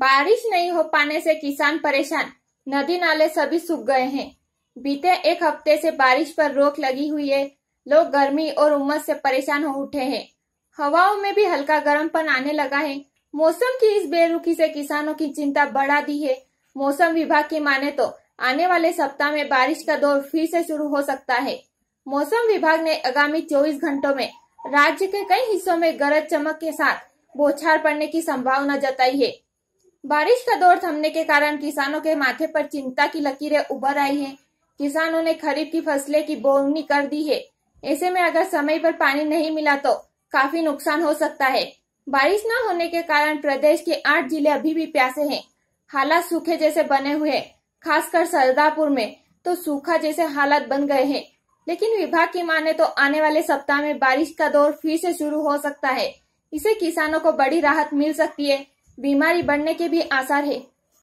बारिश नहीं हो पाने से किसान परेशान नदी नाले सभी सूख गए हैं बीते एक हफ्ते से बारिश पर रोक लगी हुई है लोग गर्मी और उमस से परेशान हो उठे हैं हवाओं में भी हल्का गर्मपन आने लगा है मौसम की इस बेरुखी से किसानों की चिंता बढ़ा दी है मौसम विभाग की माने तो आने वाले सप्ताह में बारिश का दौर फिर से शुरू हो सकता है मौसम विभाग ने आगामी 24 घंटों में राज्य के कई हिस्सों में गरज चमक के साथ बौछार पड़ने की संभावना जताई है बारिश का दौर थमने के कारण किसानों के माथे पर चिंता की लकीरें उभर आई हैं। किसानों ने खरीफ की फसलें की बोवनी कर दी है ऐसे में अगर समय पर पानी नहीं मिला तो काफी नुकसान हो सकता है बारिश न होने के कारण प्रदेश के आठ जिले अभी भी प्यासे हैं हालात सूखे जैसे बने हुए खासकर सरदापुर में तो सूखा जैसे हालात बन गए हैं लेकिन विभाग की माने तो आने वाले सप्ताह में बारिश का दौर फिर से शुरू हो सकता है इसे किसानों को बड़ी राहत मिल सकती है बीमारी बढ़ने के भी आसार है